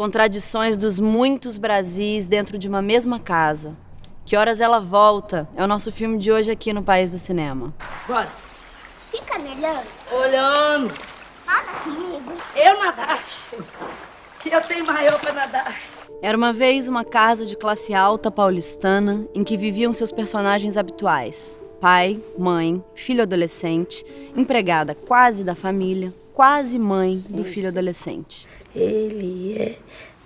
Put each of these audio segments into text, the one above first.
contradições dos muitos Brasis dentro de uma mesma casa. Que horas ela volta? É o nosso filme de hoje aqui no País do Cinema. Bora. Fica me olhando. Olhando. Nada comigo. Eu nadar. Que eu tenho maior para nadar. Era uma vez uma casa de classe alta paulistana em que viviam seus personagens habituais: pai, mãe, filho adolescente, empregada quase da família, quase mãe sim, do filho sim. adolescente. Ele é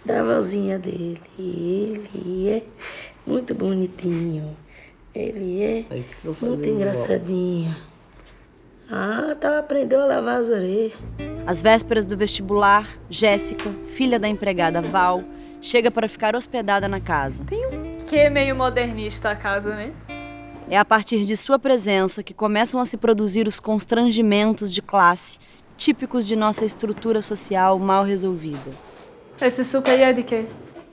da vozinha dele, ele é muito bonitinho, ele é muito engraçadinho. Ah, tá, aprendeu a lavar as orelhas. Às vésperas do vestibular, Jéssica, filha da empregada Val, chega para ficar hospedada na casa. Tem um quê meio modernista a casa, né? É a partir de sua presença que começam a se produzir os constrangimentos de classe típicos de nossa estrutura social mal resolvida. Esse suco aí é de quê?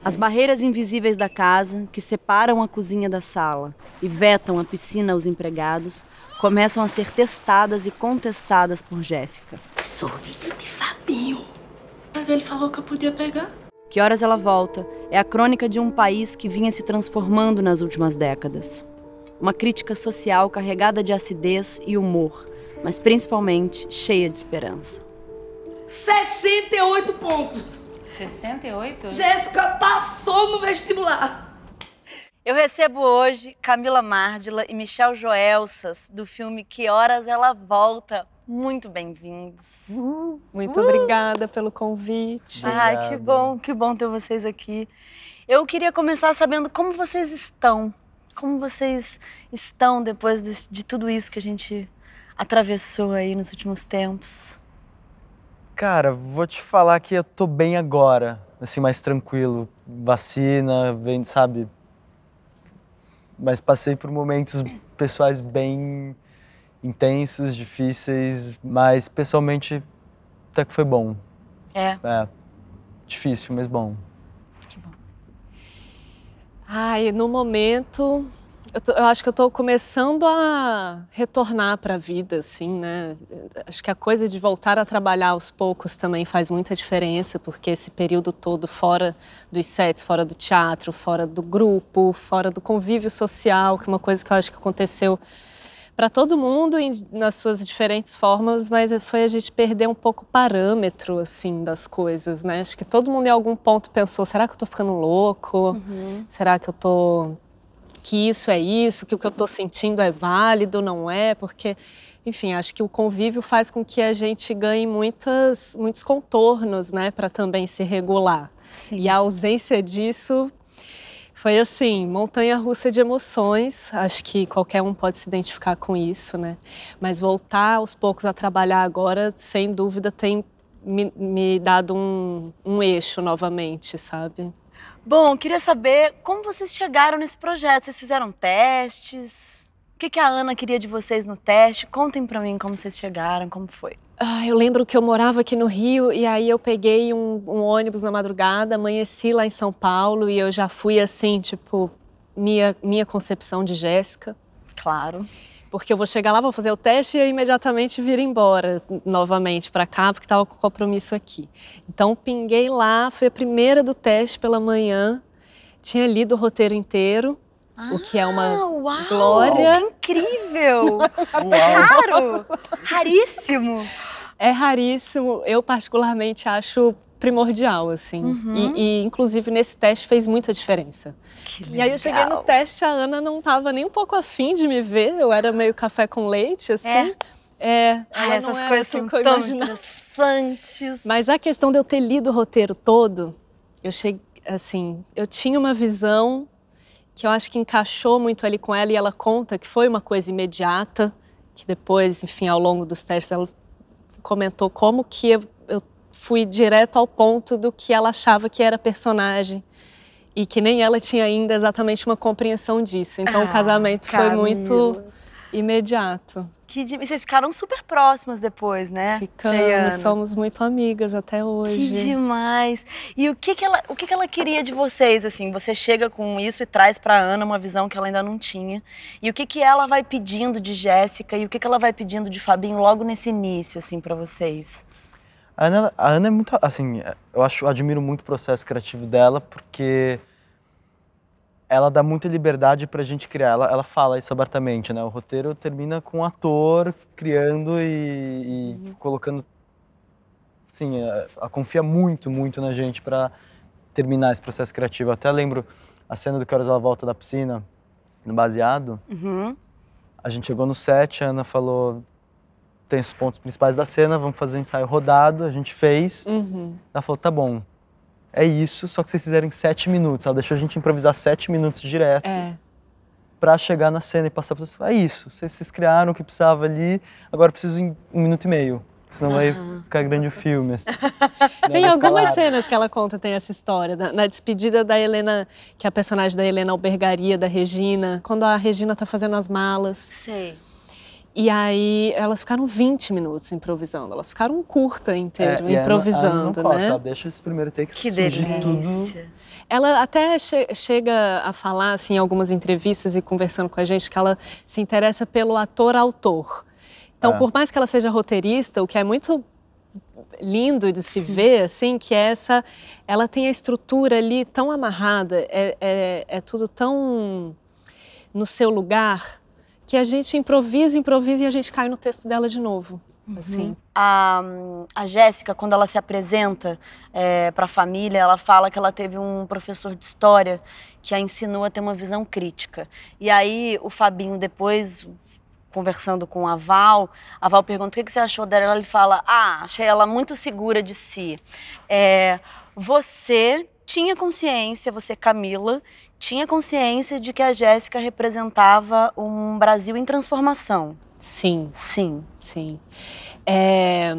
As barreiras invisíveis da casa, que separam a cozinha da sala e vetam a piscina aos empregados, começam a ser testadas e contestadas por Jéssica. Sorvete de Fabinho. Mas ele falou que eu podia pegar. Que Horas Ela Volta é a crônica de um país que vinha se transformando nas últimas décadas. Uma crítica social carregada de acidez e humor, mas principalmente cheia de esperança. 68 pontos! 68? Jéssica passou no vestibular! Eu recebo hoje Camila Márdila e Michel Joelsas, do filme Que Horas Ela Volta. Muito bem-vindos. muito uh. obrigada pelo convite. Obrigada. Ah, que bom, que bom ter vocês aqui. Eu queria começar sabendo como vocês estão. Como vocês estão depois de, de tudo isso que a gente atravessou aí nos últimos tempos? Cara, vou te falar que eu tô bem agora, assim, mais tranquilo. Vacina, vem, sabe? Mas passei por momentos pessoais bem intensos, difíceis, mas pessoalmente até que foi bom. É. É. Difícil, mas bom. Que bom. Ai, no momento eu, tô, eu, acho que eu estou começando a retornar para a vida, assim, né? Acho que a coisa de voltar a trabalhar aos poucos também faz muita diferença, porque esse período todo fora dos sets, fora do teatro, fora do grupo, fora do convívio social, que é uma coisa que eu acho que aconteceu para todo mundo em, nas suas diferentes formas, mas foi a gente perder um pouco o parâmetro assim das coisas, né? Acho que todo mundo em algum ponto pensou: será que eu estou ficando louco? Uhum. Será que eu estou tô que isso é isso, que o que eu estou sentindo é válido, não é, porque, enfim, acho que o convívio faz com que a gente ganhe muitas, muitos contornos, né, para também se regular. Sim. E a ausência disso foi assim, montanha russa de emoções. Acho que qualquer um pode se identificar com isso, né? Mas voltar aos poucos a trabalhar agora, sem dúvida, tem me, me dado um, um eixo novamente, sabe? Bom, queria saber como vocês chegaram nesse projeto. Vocês fizeram testes? O que, que a Ana queria de vocês no teste? Contem para mim como vocês chegaram, como foi. Ah, eu lembro que eu morava aqui no Rio e aí eu peguei um, um ônibus na madrugada, amanheci lá em São Paulo e eu já fui assim, tipo, minha, minha concepção de Jéssica. Claro porque eu vou chegar lá, vou fazer o teste e imediatamente vir embora novamente para cá, porque estava com compromisso aqui. Então, pinguei lá, foi a primeira do teste pela manhã, tinha lido o roteiro inteiro, ah, o que é uma ah, uau, glória. Que incrível! Raro! Raríssimo! É raríssimo. Eu, particularmente, acho primordial, assim. Uhum. E, e, inclusive, nesse teste fez muita diferença. Que legal. E aí eu cheguei no teste, a Ana não tava nem um pouco afim de me ver, eu era meio café com leite, é? assim. É. É, Ai, essas coisas assim são tão imaginava. interessantes. Mas a questão de eu ter lido o roteiro todo, eu cheguei, assim, eu tinha uma visão que eu acho que encaixou muito ali com ela e ela conta que foi uma coisa imediata, que depois, enfim, ao longo dos testes ela comentou como que fui direto ao ponto do que ela achava que era personagem e que nem ela tinha ainda exatamente uma compreensão disso. Então ah, o casamento Camila. foi muito imediato. Que de... Vocês ficaram super próximas depois, né? Ficamos, somos muito amigas até hoje. Que demais! E o que, que, ela, o que, que ela queria de vocês? Assim, você chega com isso e traz para Ana uma visão que ela ainda não tinha. E o que, que ela vai pedindo de Jéssica e o que, que ela vai pedindo de Fabinho logo nesse início, assim, para vocês? A Ana, a Ana é muito, assim, eu acho, admiro muito o processo criativo dela, porque ela dá muita liberdade para a gente criar. Ela, ela fala isso abertamente, né? O roteiro termina com o ator criando e, e uhum. colocando. Sim, ela, ela, confia muito, muito na gente para terminar esse processo criativo. Eu até lembro a cena do Que Horas Ela Volta da Piscina, no Baseado. Uhum. A gente chegou no set, a Ana falou: tem esses pontos principais da cena, vamos fazer um ensaio rodado, a gente fez. Uhum. Ela falou, tá bom, é isso, só que vocês fizeram em sete minutos. Ela deixou a gente improvisar sete minutos direto. É. Pra chegar na cena e passar pra vocês. É isso, vocês, criaram o que precisava ali, agora preciso em um minuto e meio. Senão uhum. vai ah. ficar grande o filme. Assim. tem algumas cenas que ela conta, tem essa história. Na, na, despedida da Helena, que é a personagem da Helena Albergaria, da Regina, quando a Regina tá fazendo as malas. Sei. E aí elas ficaram 20 minutos improvisando, elas ficaram curta, entende? É, improvisando, ela, né? ela não né? Corta, deixa esse primeiro take que delícia. tudo. Ela até che chega a falar assim em algumas entrevistas e conversando com a gente que ela se interessa pelo ator autor. Então, é. por mais que ela seja roteirista, o que é muito lindo de se Sim. ver, assim, que é essa, ela tem a estrutura ali tão amarrada, é, é, é tudo tão no seu lugar, que a gente improvisa, improvisa e a gente cai no texto dela de novo. Uhum. Assim. A, a Jéssica, quando ela se apresenta é, para a família, ela fala que ela teve um professor de história que a ensinou a ter uma visão crítica. E aí o Fabinho, depois, conversando com a Val, a Val pergunta o que você achou dela. Ela lhe fala: Ah, achei ela muito segura de si. É, você tinha consciência, você, Camila, tinha consciência de que a Jéssica representava um Brasil em transformação. Sim. Sim. Sim. É...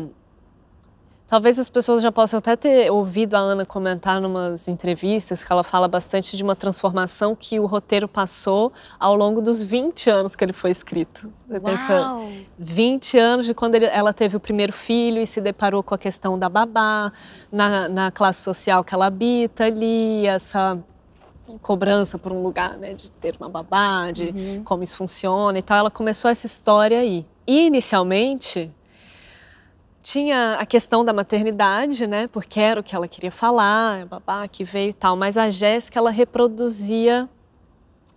Talvez as pessoas já possam até ter ouvido a Ana comentar numas entrevistas que ela fala bastante de uma transformação que o roteiro passou ao longo dos 20 anos que ele foi escrito. Você Uau. pensa, 20 anos de quando ele, ela teve o primeiro filho e se deparou com a questão da babá, na, na classe social que ela habita ali, essa cobrança por um lugar, né, de ter uma babá, de uhum. como isso funciona e tal. Ela começou essa história aí. E inicialmente tinha a questão da maternidade, né? Porque era o que ela queria falar, babá que veio e tal. Mas a Jéssica, ela reproduzia,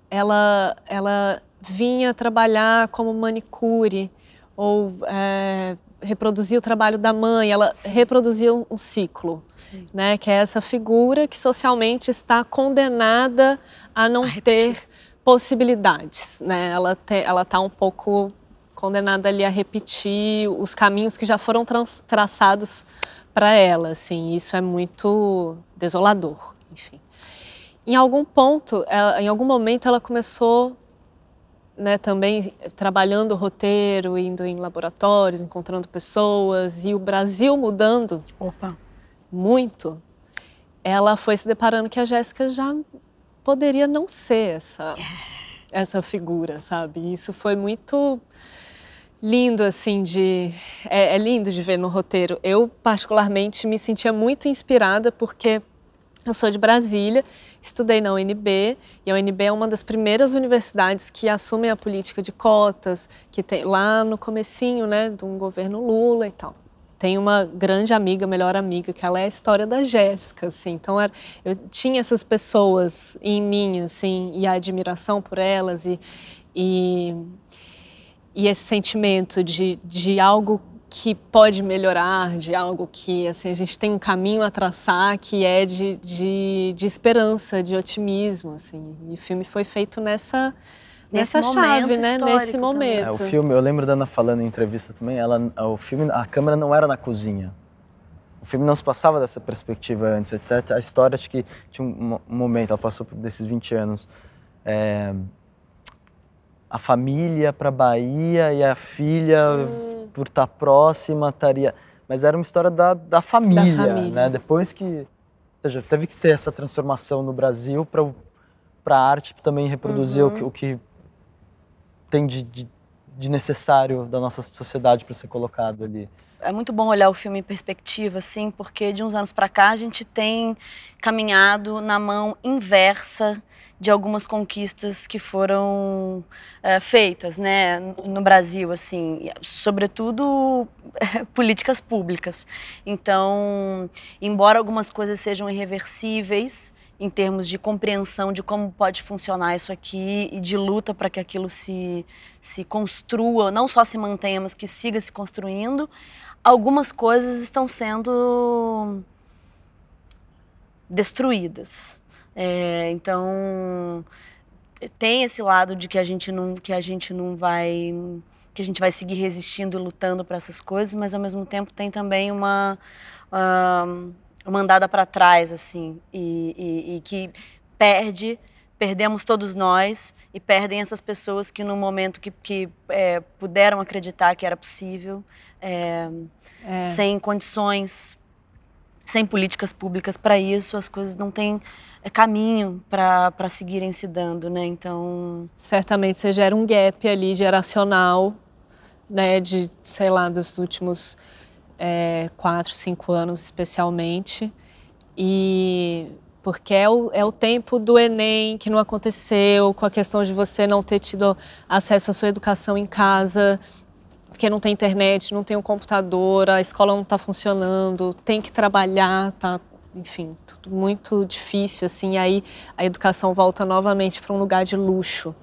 ela, ela vinha trabalhar como manicure ou é, reproduzia o trabalho da mãe. Ela Sim. reproduzia um ciclo, Sim. né? Que é essa figura que socialmente está condenada a não a ter possibilidades, né? Ela está ela tá um pouco condenada ali a repetir os caminhos que já foram traçados para ela, assim, isso é muito desolador, enfim. Em algum ponto, ela, em algum momento ela começou né, também trabalhando o roteiro, indo em laboratórios, encontrando pessoas e o Brasil mudando. Opa. Muito. Ela foi se deparando que a Jéssica já poderia não ser essa é. essa figura, sabe? isso foi muito lindo, assim, de. É, é, lindo de ver no roteiro. Eu, particularmente, me sentia muito inspirada porque eu sou de Brasília, estudei na UNB, e a UNB é uma das primeiras universidades que assumem a política de cotas, que tem lá no comecinho, né, de um governo Lula e tal. Tem uma grande amiga, melhor amiga, que ela é a história da Jéssica, assim. Então, era, eu tinha essas pessoas em mim, assim, e a admiração por elas e, e e esse sentimento de, de algo que pode melhorar, de algo que assim, a gente tem um caminho a traçar que é de, de, de esperança, de otimismo. Assim. E o filme foi feito nessa, nessa chave, né? Nesse momento. É, o filme, eu lembro da Ana falando em entrevista também, ela, o filme, a câmera não era na cozinha. O filme não se passava dessa perspectiva antes. Até a história, acho que tinha um, um momento, ela passou por desses 20 anos. É, a família para Bahia e a filha, hum. por estar tá próxima, estaria. Mas era uma história da, da família, da né? família. né? Depois que. Ou seja, teve que ter essa transformação no Brasil para a arte também reproduzir uhum. o, que, uhum. o, que, tem de, de, de necessário da nossa sociedade para ser colocado ali é muito bom olhar o filme em perspectiva, assim, porque de uns anos para cá a gente tem caminhado na mão inversa de algumas conquistas que foram é, feitas, né, no Brasil, assim, sobretudo políticas públicas. Então, embora algumas coisas sejam irreversíveis, em termos de compreensão de como pode funcionar isso aqui e de luta para que aquilo se, se construa, não só se mantenha, mas que siga se construindo, algumas coisas estão sendo destruídas. É, então tem esse lado de que a gente não que a gente não vai que a gente vai seguir resistindo e lutando para essas coisas, mas ao mesmo tempo tem também uma mandada para trás, assim, e, e, e que perde perdemos todos nós e perdem essas pessoas que no momento que, que é, puderam acreditar que era possível, é, é. sem condições, sem políticas públicas para isso, as coisas não têm é, caminho para seguirem se dando, né? Então... Certamente você gera um gap ali geracional, né, de, sei lá, dos últimos é, quatro, cinco anos especialmente, e porque é o, é o tempo do Enem que não aconteceu, com a questão de você não ter tido acesso à sua educação em casa, porque não tem internet, não tem um computador, a escola não está funcionando, tem que trabalhar, tá, enfim, tudo muito difícil assim. E aí a educação volta novamente para um lugar de luxo.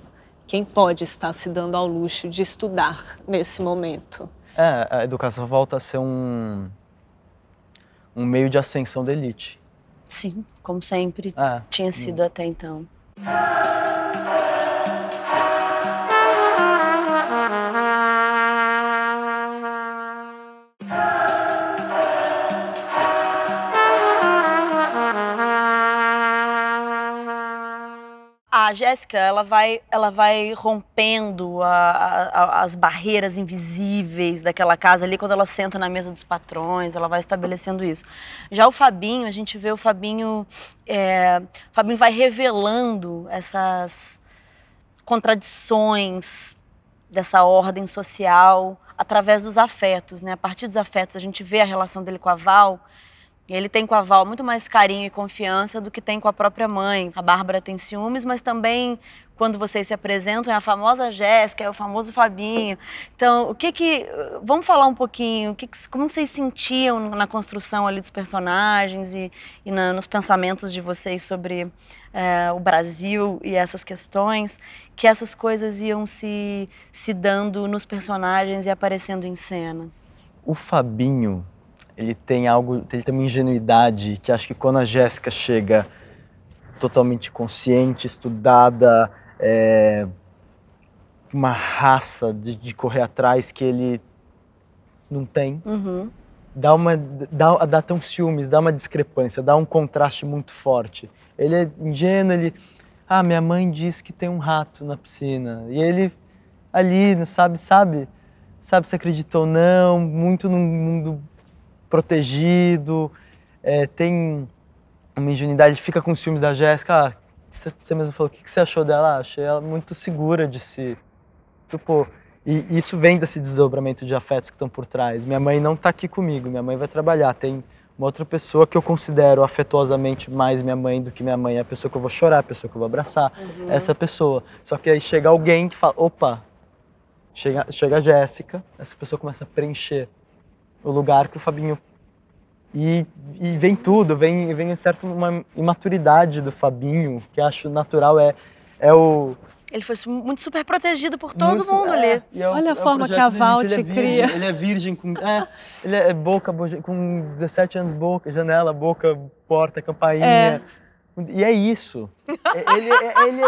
Quem pode estar se dando ao luxo de estudar nesse momento? É, a educação volta a ser um, um meio de ascensão da elite. Sim, como sempre é, tinha sido até então. a Jéssica, ela vai, ela vai rompendo a, a, as barreiras invisíveis daquela casa ali, quando ela senta na mesa dos patrões, ela vai estabelecendo isso. Já o Fabinho, a gente vê o Fabinho, é, o Fabinho vai revelando essas contradições dessa ordem social através dos afetos, né? A partir dos afetos, a gente vê a relação dele com a Val, ele tem com a Val muito mais carinho e confiança do que tem com a própria mãe. A Bárbara tem ciúmes, mas também quando vocês se apresentam é a famosa Jéssica, é o famoso Fabinho. Então, o que que vamos falar um pouquinho? O que, que como vocês sentiam na construção ali dos personagens e, e na, nos pensamentos de vocês sobre é, o Brasil e essas questões? Que essas coisas iam se se dando nos personagens e aparecendo em cena. O Fabinho ele tem algo, ele tem uma ingenuidade que acho que quando a Jéssica chega totalmente consciente, estudada, é, uma raça de, de, correr atrás que ele não tem, uhum. dá uma, dá, dá até ciúmes, dá uma discrepância, dá um contraste muito forte. Ele é ingênuo, ele, ah, minha mãe diz que tem um rato na piscina e ele ali não sabe, sabe, sabe se acreditou ou não, muito num mundo protegido, é, tem uma ingenuidade, fica com os filmes da Jéssica. Ah, você mesmo falou, o que, você achou dela? Ah, achei ela muito segura de si. Tipo, e isso vem desse desdobramento de afetos que estão por trás. Minha mãe não está aqui comigo, minha mãe vai trabalhar. Tem uma outra pessoa que eu considero afetuosamente mais minha mãe do que minha mãe. É a pessoa que eu vou chorar, a pessoa que eu vou abraçar, uhum. essa pessoa. Só que aí chega alguém que fala, opa, chega, chega a Jéssica, essa pessoa começa a preencher o lugar que o Fabinho. E, e vem tudo, vem, vem certo uma imaturidade do Fabinho, que acho natural, é, é o. Ele foi muito super protegido por todo muito, mundo é, ali. É, Olha a é forma que a Val te ele é cria. Virgem, ele é virgem, com, é, ele é boca, com 17 anos, boca, janela, boca, porta, campainha. E é isso. ele, ele,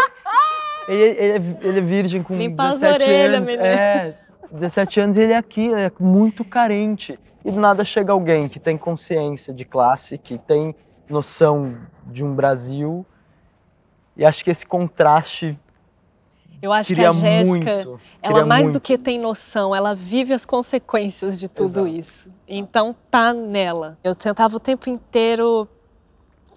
ele, ele, é virgem com 17 17 orelha, anos. 17 anos ele é aqui, é muito carente. E do nada chega alguém que tem consciência de classe, que tem noção de um Brasil. E acho que esse contraste eu acho que a Jéssica, ela mais muito. do que tem noção, ela vive as consequências de tudo Exato. isso. Então tá nela. Eu tentava o tempo inteiro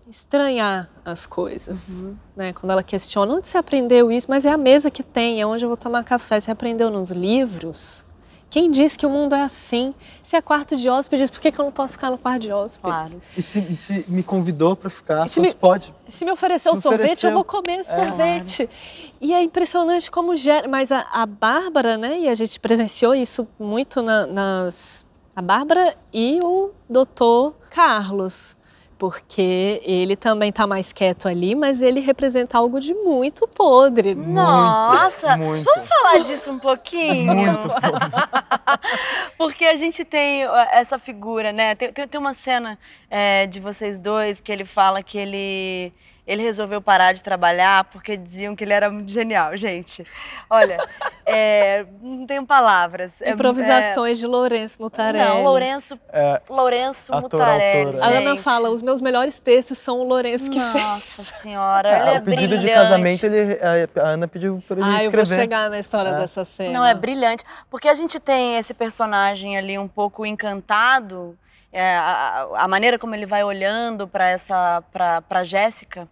estranhar as coisas, uhum. né? Quando ela questiona onde você aprendeu isso, mas é a mesa que tem, é onde eu vou tomar café. Você aprendeu nos livros? Quem diz que o mundo é assim? Se é quarto de hóspedes, por que, que eu não posso ficar no quarto de hóspedes? Claro. E se, e se me convidou para ficar, se me, pode. Se me ofereceu se sorvete, ofereceu. eu vou comer é, sorvete. Claro. E é impressionante como gera. Mas a, a, Bárbara, né? E a gente presenciou isso muito na, nas. A Bárbara e o doutor Carlos porque ele também tá mais quieto ali, mas ele representa algo de muito podre. Muito, Nossa, muito. vamos falar disso um pouquinho? muito Porque a gente tem essa figura, né? Tem, tem, tem uma cena é, de vocês dois que ele fala que ele ele resolveu parar de trabalhar porque diziam que ele era muito genial, gente. Olha, é, não tenho palavras. É, Improvisações é, de Lourenço Mutarelli. Não, Lourenço, é, Lourenço ator, Mutarelli. É. a Ana fala, os meus melhores textos são o Lourenço que Nossa fez. Nossa senhora, é, ele é, O pedido brilhante. de casamento, ele, a Ana pediu para ele ah, escrever. Ah, eu vou chegar na história dessa cena. Não, é brilhante. Porque a gente tem esse personagem ali um pouco encantado, a, a maneira como ele vai olhando para essa, para Jéssica,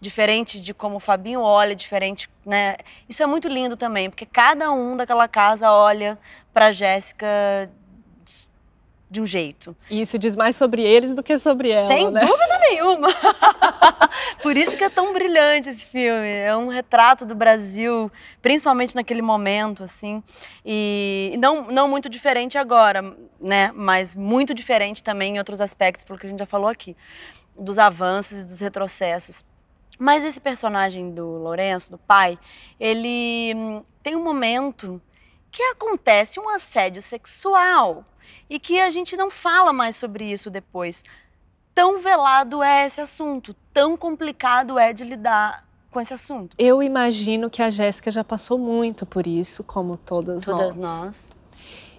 diferente de como o Fabinho olha, diferente, né? Isso é muito lindo também, porque cada um daquela casa olha para Jéssica de um jeito. E isso diz mais sobre eles do que sobre ela. Sem né? dúvida nenhuma. Por isso que é tão brilhante esse filme. É um retrato do Brasil, principalmente naquele momento, assim. E não, não muito diferente agora, né? Mas muito diferente também em outros aspectos, pelo que a gente já falou aqui. Dos avanços e dos retrocessos. Mas esse personagem do Lourenço, do pai, ele hum, tem um momento que acontece um assédio sexual e que a gente não fala mais sobre isso depois. Tão velado é esse assunto, tão complicado é de lidar com esse assunto. Eu imagino que a Jéssica já passou muito por isso, como todas, todas nós. nós.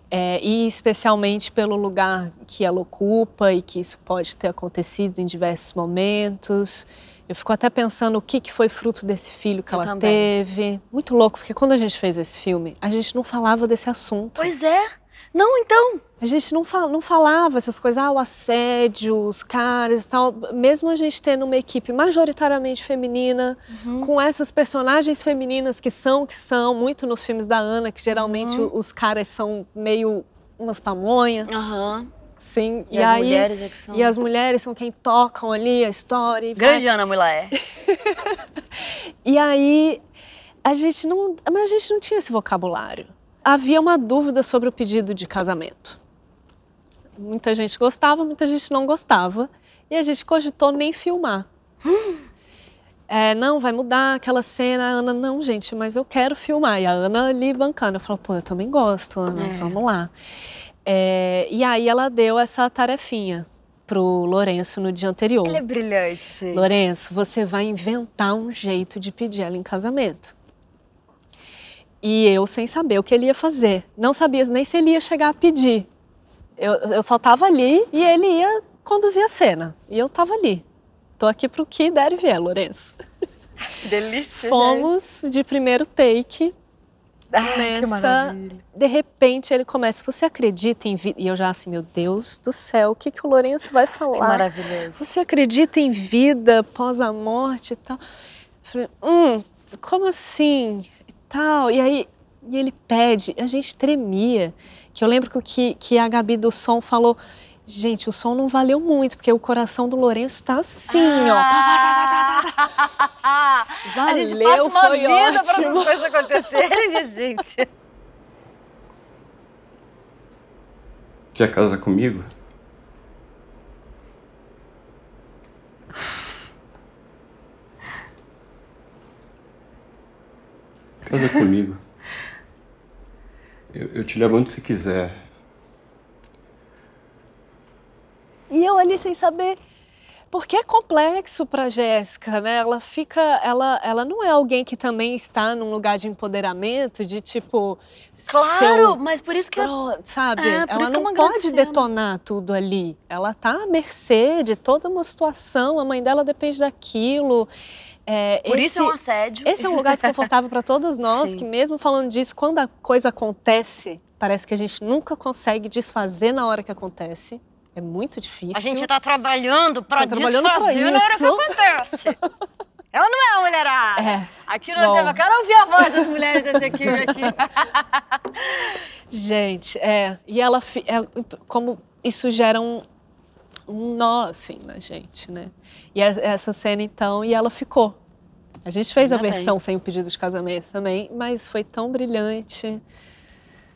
É, e especialmente pelo lugar que ela ocupa e que isso pode ter acontecido em diversos momentos. Eu fico até pensando o que, que foi fruto desse filho que eu ela também. teve. Muito louco, porque quando a gente fez esse filme, a gente não falava desse assunto. Pois é. Não, então. A gente não, fal, não falava essas coisas, ah, o assédio, os caras e tal. Mesmo a gente tendo uma equipe majoritariamente feminina, uhum. com essas personagens femininas que são, que são, muito nos filmes da Ana, que geralmente uhum. os caras são meio umas pamonhas. Uhum. Sim. E, e as aí, mulheres é que são. E as mulheres são quem tocam ali a história. Grande faz... Ana Mulher. e aí a gente não, mas a gente não tinha esse vocabulário. Havia uma dúvida sobre o pedido de casamento. Muita gente gostava, muita gente não gostava. E a gente cogitou nem filmar. É, não, vai mudar aquela cena. A Ana, não, gente, mas eu quero filmar. E a Ana ali bancando. Eu falo, pô, eu também gosto, Ana, é. vamos lá. É, e aí ela deu essa tarefinha pro Lourenço no dia anterior. Ele é brilhante, gente. Lourenço, você vai inventar um jeito de pedir ela em casamento. E eu sem saber o que ele ia fazer. Não sabia nem se ele ia chegar a pedir. Eu, eu só tava ali e ele ia conduzir a cena. E eu tava ali. Tô aqui pro que der e vier, Lourenço. Que delícia, Fomos gente. de primeiro take ah, de repente ele começa, você acredita em vida? E eu já assim, meu Deus do céu, o que, que o Lourenço vai falar? Que maravilhoso. Você acredita em vida após a morte e tal? Eu falei, hum, como assim? E tal. E aí e ele pede, a gente tremia. Que eu lembro que, que a Gabi do som falou, Gente, o som não valeu muito, porque o coração do Lourenço está assim, ah! ó. Valeu, a gente passa uma foi vida para essas coisas acontecerem, gente. Quer casar comigo? Casa comigo. Eu, eu te levo onde você quiser. ali sem saber. Porque é complexo para Jéssica, né? Ela fica, ela, ela não é alguém que também está num lugar de empoderamento, de tipo. Claro, seu, mas por isso que eu, é sabe, é, ela é não é pode cena. detonar tudo ali. Ela tá à mercê de toda uma situação. A mãe dela depende daquilo. É, Por esse, isso é um assédio. Esse é um lugar desconfortável para todos nós, Sim. que mesmo falando disso, quando a coisa acontece, parece que a gente nunca consegue desfazer na hora que acontece. É muito difícil. A gente está trabalhando para tá desfazer hora que acontece. É ou não é, mulherada? É. Aqui nós Bom. temos. Eu quero ouvir a voz das mulheres dessa equipe aqui. gente, é. E ela. É, como isso gera um, um nó, assim, na gente, né? E a, é, é essa cena, então, e ela ficou. A gente fez Ainda a versão bem. sem o pedido de casamento também, mas foi tão brilhante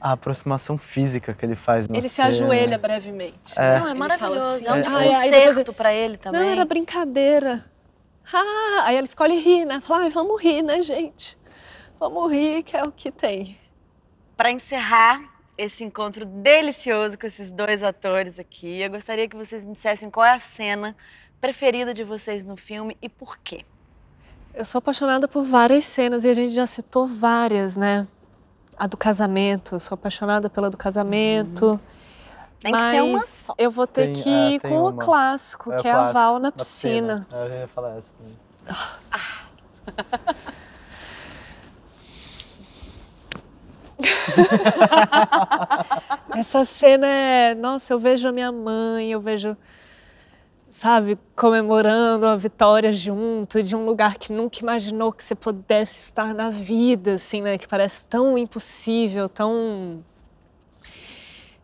a aproximação física que ele faz na Ele cena. se ajoelha brevemente. É. Não, é ele assim, maravilhoso. Assim, é um desconcerto para ele também. Não, era brincadeira. Ah, aí ela escolhe rir, né? Fala, ah, vamos rir, né, gente? Vamos rir, que é o que tem. Para encerrar esse encontro delicioso com esses dois atores aqui, eu gostaria que vocês me dissessem qual é a cena preferida de vocês no filme e por quê. Eu sou apaixonada por várias cenas e a gente já citou várias, né? a do casamento, eu sou apaixonada pela do casamento. Uhum. Tem mas que ser uma só. eu vou ter tem, que é, ir com uma. o clássico, é que é clássico, a Val na piscina. piscina. É, eu ia falar essa também. Ah. Essa cena é, nossa, eu vejo a minha mãe, eu vejo sabe, comemorando a vitória junto, de um lugar que nunca imaginou que você pudesse estar na vida, assim, né? Que parece tão impossível, tão.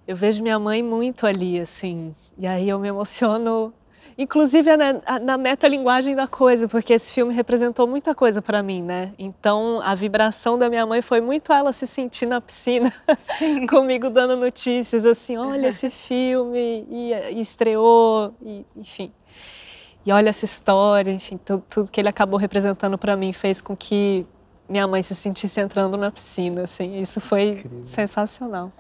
Eu vejo minha mãe muito ali, assim, e aí eu me emociono inclusive é na, meta metalinguagem da coisa, porque esse filme representou muita coisa para mim, né? Então a vibração da minha mãe foi muito ela se sentir na piscina comigo dando notícias assim, olha esse filme e, e estreou, e, enfim. E olha essa história, enfim, tudo, tudo que ele acabou representando para mim fez com que minha mãe se sentisse entrando na piscina, assim. Isso foi Incrível. sensacional.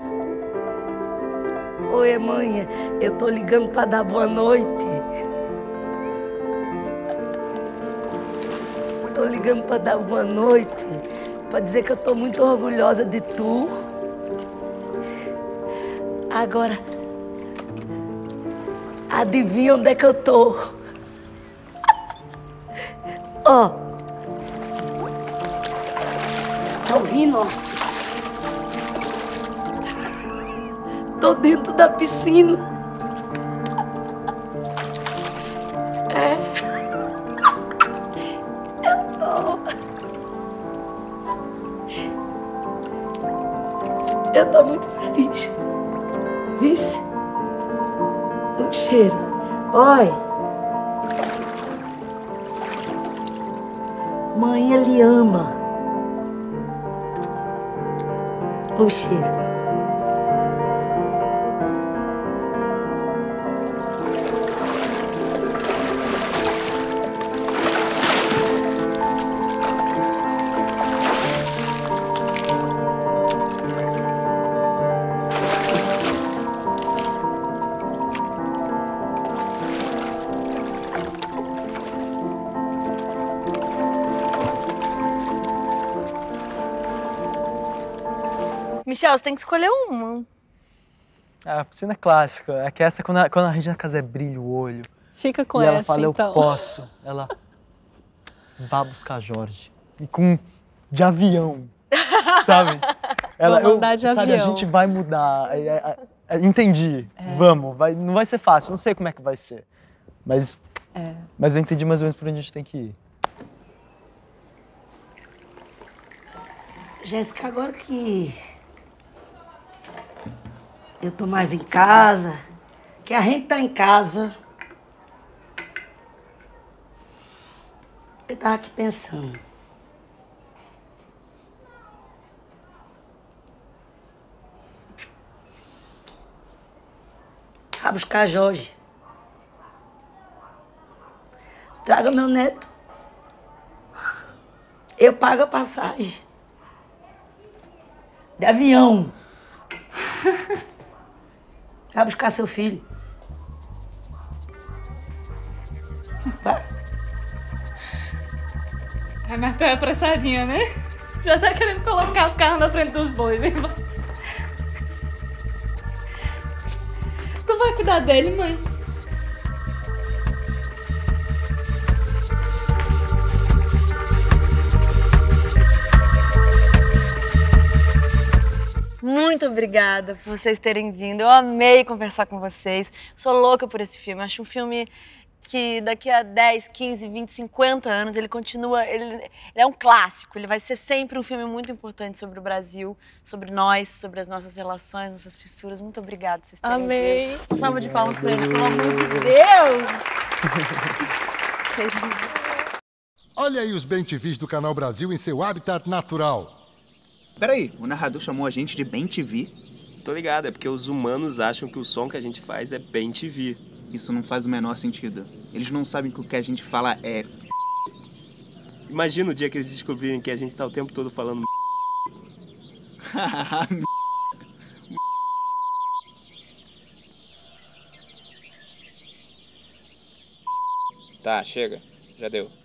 Oi, mãe, eu tô ligando para dar boa noite. tô ligando para dar boa noite, para dizer que eu tô muito orgulhosa de tu. Agora, adivinha onde é que eu tô? Ó. oh. Tá ouvindo, ó? Tô dentro da piscina. É. Eu tô. Eu tô muito feliz. Visse? Um cheiro. Oi. Mãe, ele ama. O cheiro. Michel, você tem que escolher uma. A piscina é clássica. É que essa, quando a, quando a Regina Casé brilha o olho. Fica com e ela. ela fala, então. eu posso. Ela vá buscar Jorge. E com de avião. Sabe? Ela, Vou mandar eu, de sabe, avião. a gente vai mudar. É, é, entendi. É. Vamos. Vai, não vai ser fácil. Não sei como é que vai ser. Mas, é. mas eu entendi mais ou menos por onde a gente tem que ir. Jéssica, agora que eu tô mais em casa, que a gente tá em casa. Eu tava aqui pensando. Vá buscar Jorge. Traga meu neto. Eu pago a passagem. De avião. Vai buscar seu filho. Vai. Ai, mas tu é apressadinha, né? Já tá querendo colocar o carro na frente dos bois, né? Tu vai cuidar dele, mãe? Muito obrigada por vocês terem vindo. Eu amei conversar com vocês. Sou louca por esse filme. Acho um filme que daqui a 10, 15, 20, 50 anos ele continua, ele, ele, é um clássico, ele vai ser sempre um filme muito importante sobre o Brasil, sobre nós, sobre as nossas relações, nossas fissuras. Muito obrigada, por vocês terem Amei. Vindo. Um salve de palmas para eles, pelo amor de Deus! Olha aí os bem do Canal Brasil em seu habitat natural. Peraí, o narrador chamou a gente de Bem TV? Tô ligado, é porque os humanos acham que o som que a gente faz é Bem TV. Isso não faz o menor sentido. Eles não sabem que o que a gente fala é. Imagina o dia que eles descobrirem que a gente tá o tempo todo falando. tá, chega. Já deu.